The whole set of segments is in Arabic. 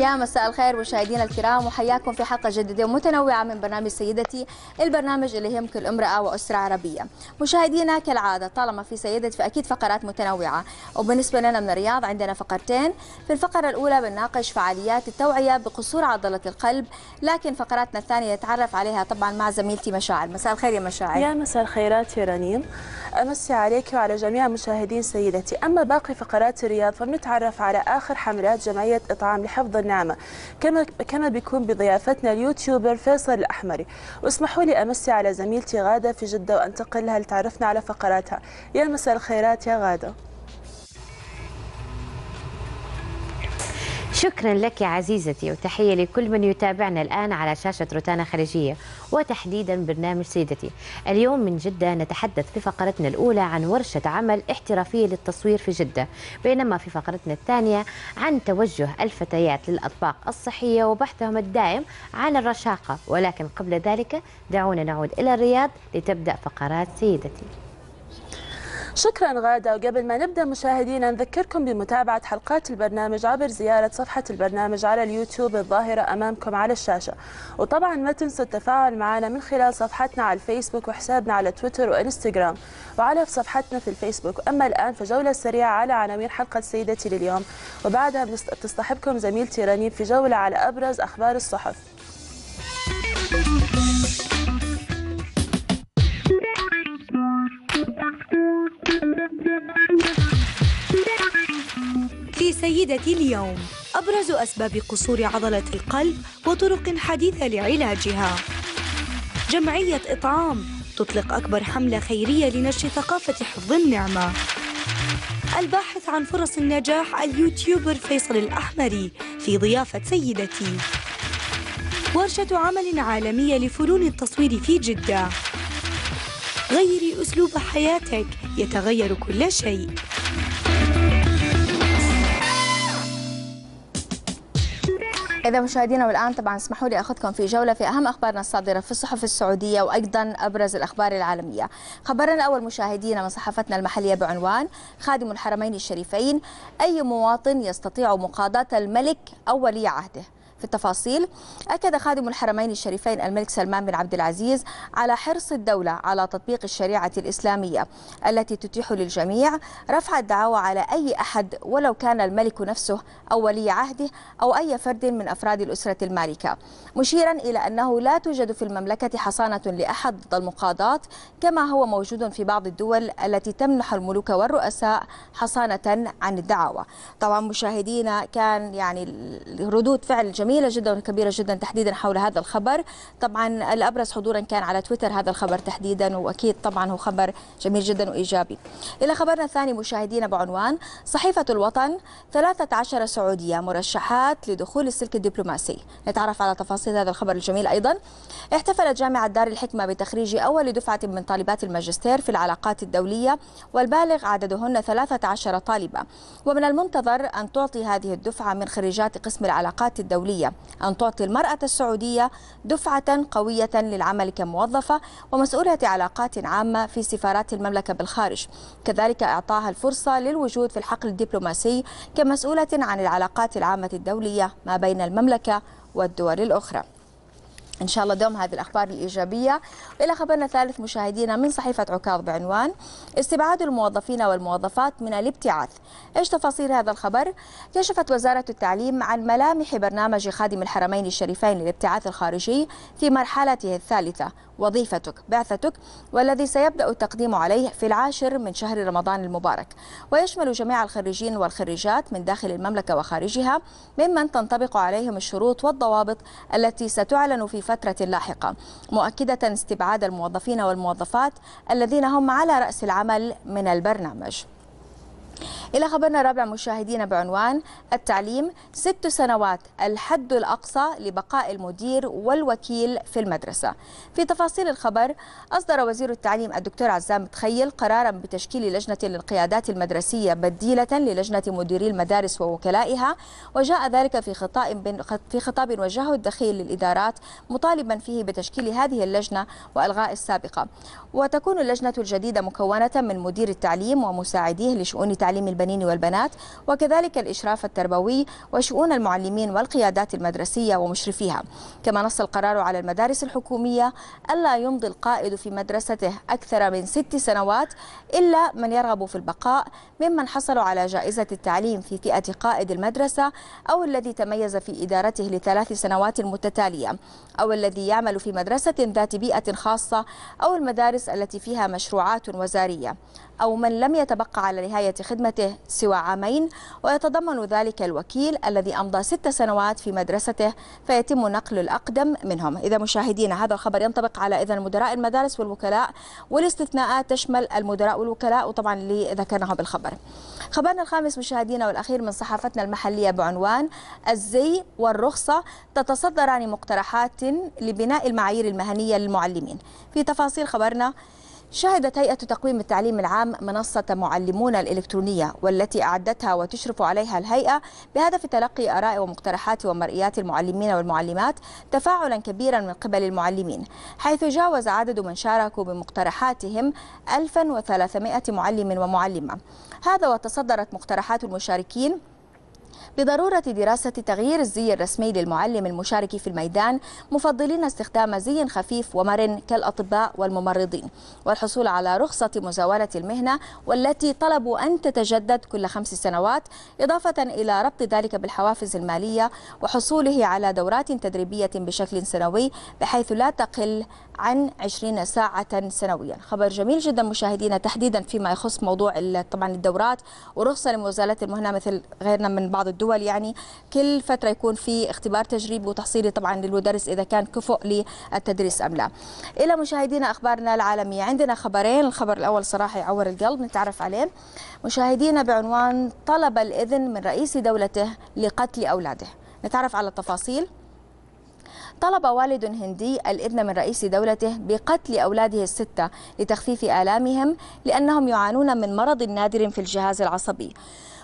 يا مساء الخير مشاهدينا الكرام وحياكم في حلقه جديده ومتنوعه من برنامج سيدتي البرنامج اللي يهم كل امراه واسره عربيه مشاهدينا كالعاده طالما في سيدتي فاكيد فقرات متنوعه وبالنسبه لنا من الرياض عندنا فقرتين في الفقره الاولى بنناقش فعاليات التوعيه بقصور عضله القلب لكن فقراتنا الثانيه نتعرف عليها طبعا مع زميلتي مشاعر مساء الخير يا مشاعر يا مساء الخيرات يا رنيم امسي عليك وعلى جميع مشاهدين سيدتي اما باقي فقرات الرياض فبنتعرف على اخر حملات جمعيه اطعام لحفظ البرنامج كما كما بيكون بضيافتنا اليوتيوبر فيصل الأحمري واسمحوا لي أمسي على زميلتي غادة في جدة وأنتقل لها لتعرفنا على فقراتها يا مساء الخيرات يا غادة شكرا لك عزيزتي وتحية لكل من يتابعنا الآن على شاشة روتانا خليجية وتحديدا برنامج سيدتي اليوم من جدة نتحدث في فقرتنا الأولى عن ورشة عمل احترافية للتصوير في جدة بينما في فقرتنا الثانية عن توجه الفتيات للأطباق الصحية وبحثهم الدائم عن الرشاقة ولكن قبل ذلك دعونا نعود إلى الرياض لتبدأ فقرات سيدتي شكرا غادة وقبل ما نبدأ مشاهدينا نذكركم بمتابعة حلقات البرنامج عبر زيارة صفحة البرنامج على اليوتيوب الظاهرة أمامكم على الشاشة وطبعا ما تنسوا التفاعل معنا من خلال صفحتنا على الفيسبوك وحسابنا على تويتر وإنستغرام وعلى صفحتنا في الفيسبوك أما الآن فجولة سريعة على عناوين حلقة سيدتي لليوم وبعدها بتصطحبكم زميلتي رنين في جولة على أبرز أخبار الصحف السيدة اليوم أبرز أسباب قصور عضلة القلب وطرق حديثة لعلاجها جمعية إطعام تطلق أكبر حملة خيرية لنشر ثقافة حفظ النعمة الباحث عن فرص النجاح اليوتيوبر فيصل الأحمري في ضيافة سيدتي ورشة عمل عالمية لفنون التصوير في جدة غيري أسلوب حياتك يتغير كل شيء إذا مشاهدينا والآن طبعا اسمحوا لي أخذكم في جولة في أهم أخبارنا الصادرة في الصحف السعودية وأيضا أبرز الأخبار العالمية خبرنا الأول مشاهدينا من صحفتنا المحلية بعنوان خادم الحرمين الشريفين أي مواطن يستطيع مقاضاة الملك أو ولي عهده في التفاصيل أكد خادم الحرمين الشريفين الملك سلمان بن عبد العزيز على حرص الدولة على تطبيق الشريعة الإسلامية التي تتيح للجميع رفع الدعاوى على أي أحد ولو كان الملك نفسه أو ولي عهده أو أي فرد من أفراد الأسرة المالكة مشيرا إلى أنه لا توجد في المملكة حصانة لأحد ضد المقاضاة كما هو موجود في بعض الدول التي تمنح الملوك والرؤساء حصانة عن الدعاوى طبعا مشاهدينا كان يعني ردود فعل جميع جميلة جدا وكبيرة جدا تحديدا حول هذا الخبر طبعا الأبرز حضورا كان على تويتر هذا الخبر تحديدا وأكيد طبعا هو خبر جميل جدا وإيجابي إلى خبرنا الثاني مشاهدينا بعنوان صحيفة الوطن 13 سعودية مرشحات لدخول السلك الدبلوماسي نتعرف على تفاصيل هذا الخبر الجميل أيضا احتفلت جامعة دار الحكمة بتخريج أول دفعة من طالبات الماجستير في العلاقات الدولية والبالغ عددهن 13 طالبة ومن المنتظر أن تعطي هذه الدفعة من خريجات قسم العلاقات الدولية السعودية أن تعطي المرأة السعودية دفعة قوية للعمل كموظفة ومسؤولة علاقات عامة في سفارات المملكة بالخارج كذلك إعطاها الفرصة للوجود في الحقل الدبلوماسي كمسؤولة عن العلاقات العامة الدولية ما بين المملكة والدول الأخرى ان شاء الله دوم هذه الاخبار الايجابيه الى خبرنا الثالث مشاهدينا من صحيفه عكاظ بعنوان استبعاد الموظفين والموظفات من الابتعاث ايش تفاصيل هذا الخبر كشفت وزاره التعليم عن ملامح برنامج خادم الحرمين الشريفين للابتعاث الخارجي في مرحلته الثالثه وظيفتك بعثتك والذي سيبدأ التقديم عليه في العاشر من شهر رمضان المبارك ويشمل جميع الخريجين والخريجات من داخل المملكة وخارجها ممن تنطبق عليهم الشروط والضوابط التي ستعلن في فترة لاحقة مؤكدة استبعاد الموظفين والموظفات الذين هم على رأس العمل من البرنامج إلى خبرنا الرابع مشاهدينا بعنوان التعليم ست سنوات الحد الأقصى لبقاء المدير والوكيل في المدرسة في تفاصيل الخبر أصدر وزير التعليم الدكتور عزام تخيل قرارا بتشكيل لجنة للقيادات المدرسية بديلة للجنة مديري المدارس ووكلائها وجاء ذلك في خطاب في خطاب وجهه الدخيل للإدارات مطالبا فيه بتشكيل هذه اللجنة وإلغاء السابقة وتكون اللجنة الجديدة مكونة من مدير التعليم ومساعديه لشؤون تعليم تعليم البنين والبنات وكذلك الإشراف التربوي وشؤون المعلمين والقيادات المدرسية ومشرفيها كما نص القرار على المدارس الحكومية ألا يمضي القائد في مدرسته أكثر من ست سنوات إلا من يرغب في البقاء ممن حصلوا على جائزة التعليم في فئة قائد المدرسة أو الذي تميز في إدارته لثلاث سنوات متتالية أو الذي يعمل في مدرسة ذات بيئة خاصة أو المدارس التي فيها مشروعات وزارية أو من لم يتبقى على نهاية خدمته سوى عامين ويتضمن ذلك الوكيل الذي أمضى ست سنوات في مدرسته فيتم نقل الأقدم منهم إذا مشاهدينا هذا الخبر ينطبق على إذا مدراء المدارس والوكلاء والاستثناءات تشمل المدراء والوكلاء وطبعا اللي ذكرناه بالخبر خبرنا الخامس مشاهدينا والأخير من صحافتنا المحلية بعنوان الزي والرخصة تتصدران مقترحات لبناء المعايير المهنية للمعلمين في تفاصيل خبرنا شهدت هيئة تقويم التعليم العام منصة معلمون الإلكترونية والتي أعدتها وتشرف عليها الهيئة بهدف تلقي آراء ومقترحات ومرئيات المعلمين والمعلمات تفاعلا كبيرا من قبل المعلمين حيث جاوز عدد من شاركوا بمقترحاتهم 1300 معلم ومعلمة هذا وتصدرت مقترحات المشاركين بضرورة دراسة تغيير الزي الرسمي للمعلم المشارك في الميدان مفضلين استخدام زي خفيف ومرن كالأطباء والممرضين والحصول على رخصة مزاولة المهنة والتي طلبوا أن تتجدد كل خمس سنوات إضافة إلى ربط ذلك بالحوافز المالية وحصوله على دورات تدريبية بشكل سنوي بحيث لا تقل عن 20 ساعة سنويا خبر جميل جدا مشاهدينا تحديدا فيما يخص موضوع طبعا الدورات ورخصة لمزاولة المهنة مثل غيرنا من بعض بعض الدول يعني كل فتره يكون في اختبار تجريبي وتحصيلي طبعا للمدرس اذا كان كفؤ للتدريس ام لا الى مشاهدينا اخبارنا العالميه عندنا خبرين الخبر الاول صراحه يعور القلب نتعرف عليه مشاهدينا بعنوان طلب الاذن من رئيس دولته لقتل اولاده نتعرف على التفاصيل طلب والد هندي الإذن من رئيس دولته بقتل أولاده الستة لتخفيف آلامهم لأنهم يعانون من مرض نادر في الجهاز العصبي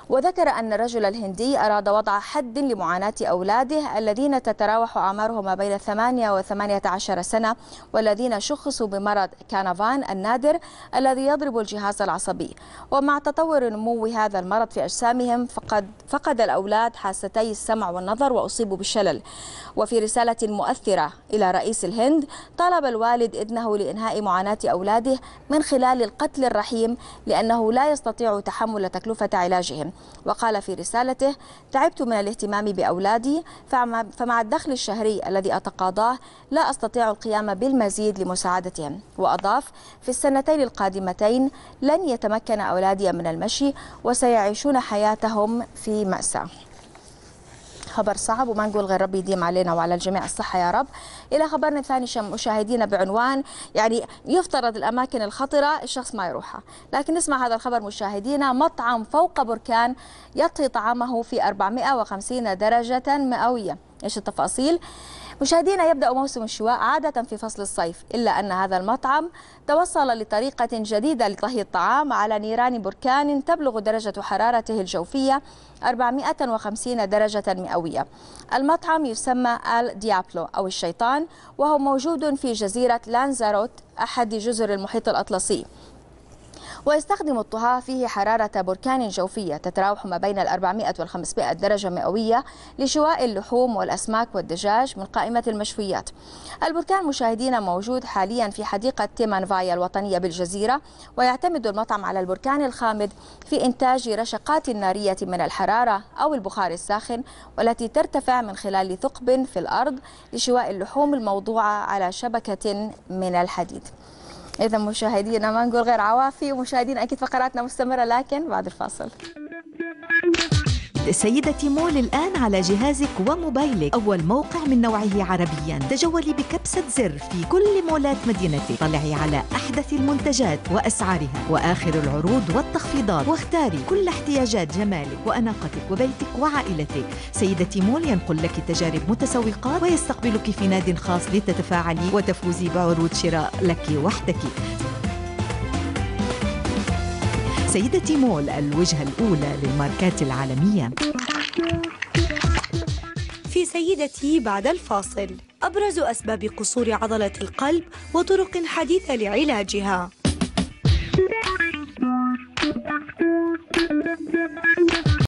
وذكر أن الرجل الهندي أراد وضع حد لمعاناة أولاده الذين تتراوح أعمارهم ما بين 8 و 18 سنة والذين شخصوا بمرض كانافان النادر الذي يضرب الجهاز العصبي ومع تطور نمو هذا المرض في أجسامهم فقد فقد الأولاد حاستي السمع والنظر وأصيبوا بالشلل وفي رسالة مؤثرة إلى رئيس الهند طلب الوالد إذنه لإنهاء معاناة أولاده من خلال القتل الرحيم لأنه لا يستطيع تحمل تكلفة علاجهم وقال في رسالته تعبت من الاهتمام بأولادي فمع الدخل الشهري الذي أتقاضاه لا أستطيع القيام بالمزيد لمساعدتهم وأضاف في السنتين القادمتين لن يتمكن أولادي من المشي وسيعيشون حياتهم في مأساة خبر صعب وما نقول غير ربي يديم علينا وعلى الجميع الصحة يا رب إلى خبرنا الثاني مشاهدينا بعنوان يعني يفترض الأماكن الخطرة الشخص ما يروحها لكن نسمع هذا الخبر مشاهدينا مطعم فوق بركان يطهي طعامه في 450 درجة مئوية إيش التفاصيل؟ مشاهدينا يبدأ موسم الشواء عادة في فصل الصيف إلا أن هذا المطعم توصل لطريقة جديدة لطهي الطعام على نيران بركان تبلغ درجة حرارته الجوفية 450 درجة مئوية المطعم يسمى آل ديابلو أو الشيطان وهو موجود في جزيرة لانزاروت أحد جزر المحيط الأطلسي ويستخدم الطهاة فيه حرارة بركان جوفية تتراوح ما بين ال 400 وال 500 درجة مئوية لشواء اللحوم والأسماك والدجاج من قائمة المشويات البركان مشاهدينا موجود حاليا في حديقة تيمانفايا الوطنية بالجزيرة ويعتمد المطعم على البركان الخامد في إنتاج رشقات نارية من الحرارة أو البخار الساخن والتي ترتفع من خلال ثقب في الأرض لشواء اللحوم الموضوعة على شبكة من الحديد إذا مشاهدينا ما نقول غير عوافي ومشاهدينا أكيد فقراتنا مستمرة لكن بعد الفاصل جديد سيدتي مول الآن على جهازك وموبايلك أول موقع من نوعه عربيا تجولي بكبسة زر في كل مولات مدينتك طلعي على أحدث المنتجات وأسعارها وآخر العروض والتخفيضات واختاري كل احتياجات جمالك وأناقتك وبيتك وعائلتك سيدتي مول ينقل لك تجارب متسوقات ويستقبلك في ناد خاص لتتفاعلي وتفوزي بعروض شراء لك وحدك سيدتي مول الوجهة الأولى للماركات العالمية في سيدتي بعد الفاصل أبرز أسباب قصور عضلة القلب وطرق حديثة لعلاجها